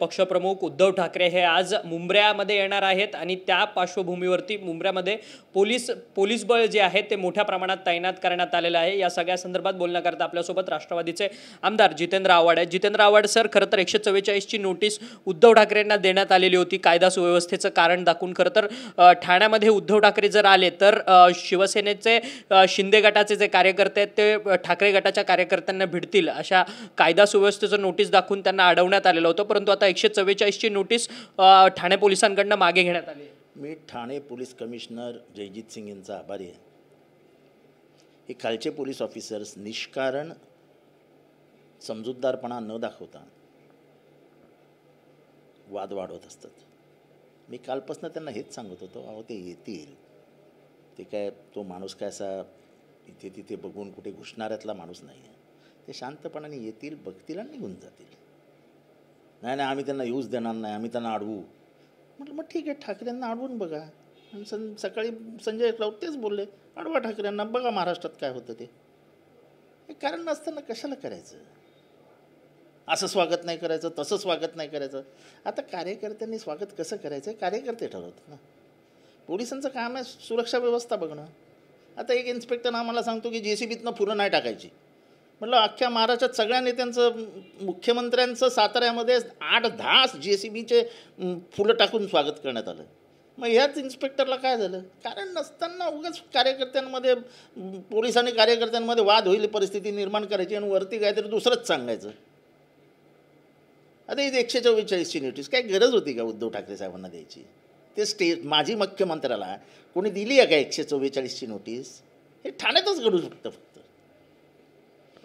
पक्षप्रमुख उद्धव ठाकरे हे आज मुंब्र्यामध्ये येणार आहेत आणि त्या पार्श्वभूमीवरती मुंबऱ्यामध्ये पोलीस पोलीस बळ जे आहे ते मोठ्या प्रमाणात तैनात करण्यात आलेलं आहे या सगळ्या संदर्भात बोलण्याकरता आपल्यासोबत राष्ट्रवादीचे आमदार जितेंद्र आव्हाड आहेत जितेंद्र आव्हाड सर खरं तर एकशे चव्वेचाळीसची नोटीस उद्धव ठाकरेंना देण्यात आलेली होती कायदा सुव्यवस्थेचं कारण दाखवून खरं तर ठाण्यामध्ये उद्धव ठाकरे जर आले तर शिवसेनेचे शिंदे गटाचे जे कार्यकर्ते आहेत ते ठाकरे गटाच्या कार्यकर्त्यांना भिडतील अशा कायदा सुव्यवस्थेचं नोटीस दाखवून त्यांना अडवण्यात आलेलं होतं परंतु आता आता एकशे चव्वेचाळीसची नोटीस ठाणे पोलिसांकडनं मागे घेण्यात आली मी ठाणे पोलीस कमिशनर जयजित सिंग यांचा आभारी आहे हे खालचे पोलीस ऑफिसर्स निष्कारण समजूतदारपणा न दाखवता वाद वाढवत असतात मी कालपासून त्यांना हेच सांगत होतो अहो ते येतील ते काय तो माणूस काय असा इथे तिथे बघून कुठे घुसणाऱ्यातला माणूस नाही आहे ते शांतपणाने येतील बघतील आणि निघून जातील नाही नाही आम्ही त्यांना यूज देणार नाही आम्ही त्यांना अडवू म्हटलं मग ठीक आहे ठाकरेंना अडवून बघा आणि सं सकाळी संजय राऊत तेच बोलले अडवा ठाकरेंना बघा महाराष्ट्रात काय होतं ते कारण नसताना कशाला करायचं असं स्वागत नाही करायचं तसं स्वागत नाही करायचं आता कार्यकर्त्यांनी स्वागत कसं करायचं कार्यकर्ते ठरवतात ना पोलिसांचं काम आहे सुरक्षा व्यवस्था बघणं आता एक इन्स्पेक्टर आम्हाला सांगतो की जे सी बीतनं फुलं नाही टाकायची म्हटलं अख्ख्या महाराष्ट्रात सगळ्या नेत्यांचं मुख्यमंत्र्यांचं साताऱ्यामध्ये आठ दहा जे सी बीचे फुलं टाकून स्वागत करण्यात आलं मग ह्याच इन्स्पेक्टरला काय झालं कारण नसताना उगाच कार्यकर्त्यांमध्ये पोलिस आणि कार्यकर्त्यांमध्ये वाद होईल परिस्थिती निर्माण करायची आणि वरती काहीतरी दुसरंच सांगायचं आता ही एकशे चव्वेचाळीसची नोटीस काय गरज होती का उद्धव ठाकरे साहेबांना द्यायची ते स्टे माजी मुख्यमंत्र्याला कोणी दिली आहे का एकशे चव्वेचाळीसची नोटीस हे ठाण्यातच घडू शकतं फक्त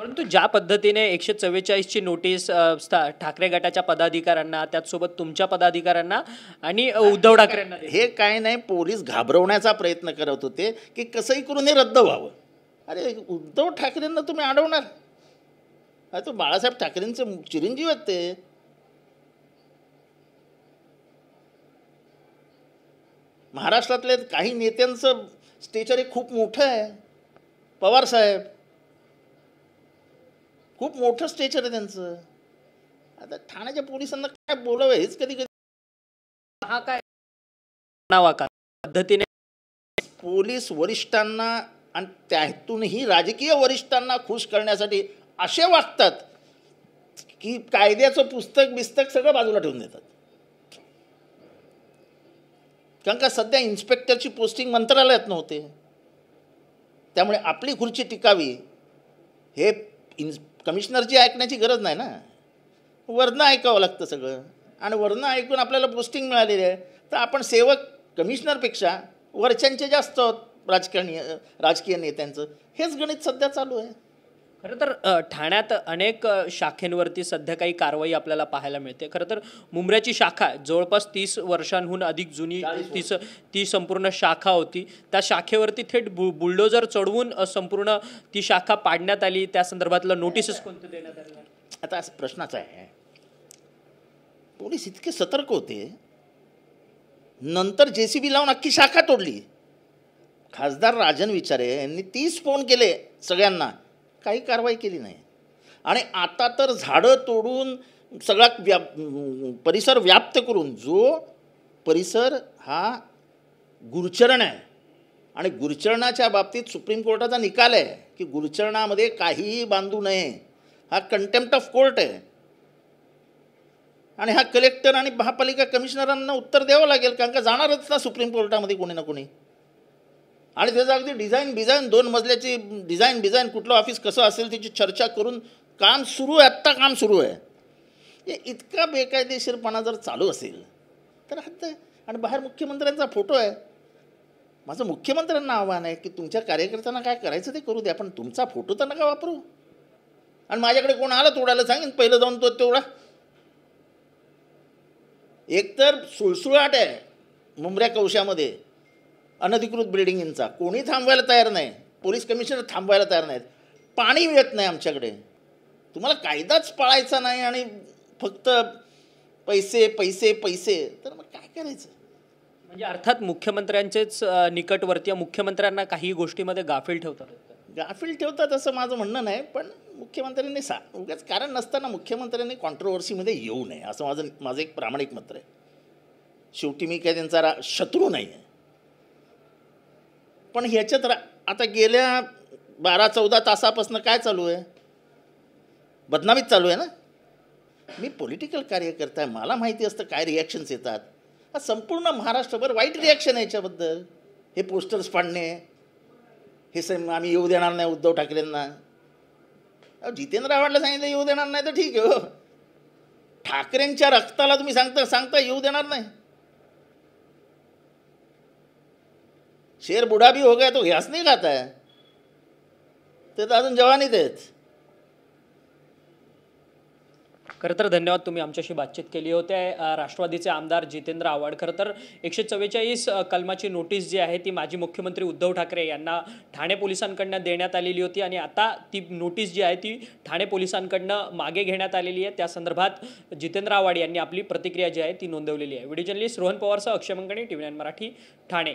परंतु ज्या पद्धतीने एकशे चव्वेचाळीसची नोटीस ठाकरे गटाच्या पदाधिकाऱ्यांना त्याचसोबत तुमच्या पदाधिकाऱ्यांना आणि उद्धव ठाकरेंना हे काय नाही पोलीस घाबरवण्याचा प्रयत्न करत होते की कसंही करून हे रद्द व्हावं अरे उद्धव ठाकरेंना तुम्ही अडवणार अरे तो बाळासाहेब ठाकरेंचं चिरंजीव आहेत ते महाराष्ट्रातले काही नेत्यांचं स्टेचर हे खूप मोठं आहे पवारसाहेब खूप मोठं स्टेचर आहे त्यांचं आता ठाण्याच्या पोलिसांना काय बोलावं हेच कधी कधी हा काय पद्धतीने पोलीस वरिष्ठांना आणि त्यातूनही राजकीय वरिष्ठांना खुश करण्यासाठी असे वागतात की कायद्याचं पुस्तक बिस्तक सगळं बाजूला ठेवून देतात कारण का सध्या इन्स्पेक्टरची पोस्टिंग मंत्रालयात नव्हते त्यामुळे आपली खुर्ची टिकावी हे इन्स कमिशनरची ऐकण्याची गरज नाही ना वर्ण ऐकावं लागतं सगळं आणि वर्ण ऐकून आपल्याला पोस्टिंग मिळालेली आहे तर आपण सेवक कमिशनरपेक्षा वरच्यांचे जास्त राजकारणी राजकीय नेत्यांचं हेच गणित सध्या चालू आहे खरं तर ठाण्यात अनेक शाखेंवरती सध्या काही कारवाई आपल्याला पाहायला मिळते खरं तर मुंबऱ्याची शाखा जवळपास तीस वर्षांहून अधिक जुनी तीस ती संपूर्ण शाखा होती त्या शाखेवरती थेट बु बुलडोजर चढवून संपूर्ण ती शाखा पाडण्यात आली त्या संदर्भातलं नोटीसेस कोणते देण्यात आलं आता प्रश्नाच आहे पोलीस इतके सतर्क होते नंतर जे सी बी लावून अख्खी शाखा तोडली खासदार राजन विचारे यांनी तीस फोन केले सगळ्यांना काही कारवाई केली नाही आणि आता तर झाडं तोडून सगळा व्या परिसर व्याप्त करून जो परिसर हा गुरचरण आहे आणि गुरचरणाच्या बाबतीत सुप्रीम कोर्टाचा निकाल आहे की गुरचरणामध्ये काहीही बांधू नये हा कंटेम्प्ट ऑफ कोर्ट आहे आणि हा कलेक्टर आणि महापालिका कमिशनरांना उत्तर द्यावं लागेल कारण का जाणारच ना सुप्रीम कोर्टामध्ये कोणी ना कोणी आणि त्याचं अगदी डिझाईन बिझाईन दोन मजल्याची डिझाईन बिझाईन कुठलं ऑफिस कसं असेल त्याची चर्चा करून काम सुरू आहे आत्ता काम सुरू आहे इतका बेकायदेशीरपणा जर चालू असेल तर हद्द आणि बाहेर मुख्यमंत्र्यांचा फोटो आहे माझं मुख्यमंत्र्यांना आव्हान आहे की तुमच्या कार्यकर्त्यांना काय करायचं ते करू द्या पण तुमचा फोटो तर नका वापरू आणि माझ्याकडे कोण आला तोडायला सांगेन पहिलं जाऊन तो तेवढा एकतर सुळसुळाट आहे मुंबऱ्या कौशामध्ये अनधिकृत बिल्डिंगींचा कोणी थांबवायला तयार नाही पोलीस कमिशनर थांबवायला तयार नाहीत पाणी मिळत नाही आमच्याकडे तुम्हाला कायदाच पाळायचा नाही आणि फक्त पैसे पैसे पैसे तर मग काय करायचं म्हणजे अर्थात मुख्यमंत्र्यांचेच निकटवर्तीय मुख्यमंत्र्यांना काही गोष्टीमध्ये गाफील ठेवतात गाफील ठेवतात असं माझं म्हणणं नाही पण मुख्यमंत्र्यांनी सा उगाच कारण नसताना मुख्यमंत्र्यांनी कॉन्ट्रोवर्सीमध्ये येऊ नये असं माझं माझं एक प्रामाणिक मत आहे शेवटी मी काय त्यांचा शत्रू नाही आहे पण ह्याच्यात रा आता गेल्या बारा चौदा तासापासून काय चालू आहे बदनामीच चालू आहे ना मी पॉलिटिकल कार्यकर्ता आहे मला माहिती असतं काय रिॲक्शन्स येतात हा संपूर्ण महाराष्ट्रभर वाईट रिॲक्शन आहे याच्याबद्दल हे पोस्टर्स पाडणे हे सेम आम्ही येऊ देणार नाही उद्धव ठाकरेंना जितेंद्र आव्हाडला सांगितलं येऊ देणार नाही तर ठीक आहे हो ठाकरेंच्या रक्ताला तुम्ही सांगता सांगता येऊ देणार नाही शेर बुढा भी हो गया तो घास नहीं खाता है ते तर अजून जवानीत देत खरं तर धन्यवाद तुम्ही आमच्याशी बातचीत केली होते राष्ट्रवादीचे आमदार जितेंद्र आव्हाड खरं तर एकशे चव्वेचाळीस कलमाची नोटीस जी आहे ती माजी मुख्यमंत्री उद्धव ठाकरे यांना ठाणे पोलिसांकडनं देण्यात आलेली होती आणि आता ती नोटीस जी आहे ती ठाणे पोलिसांकडनं मागे घेण्यात आलेली आहे त्या संदर्भात जितेंद्र आव्हाड यांनी आपली प्रतिक्रिया जी आहे ती नोंदवलेली आहे व्हिडिओ जर्नलिस्ट रोहन पवारसह Akshay Mangani T V nine Marathi Thane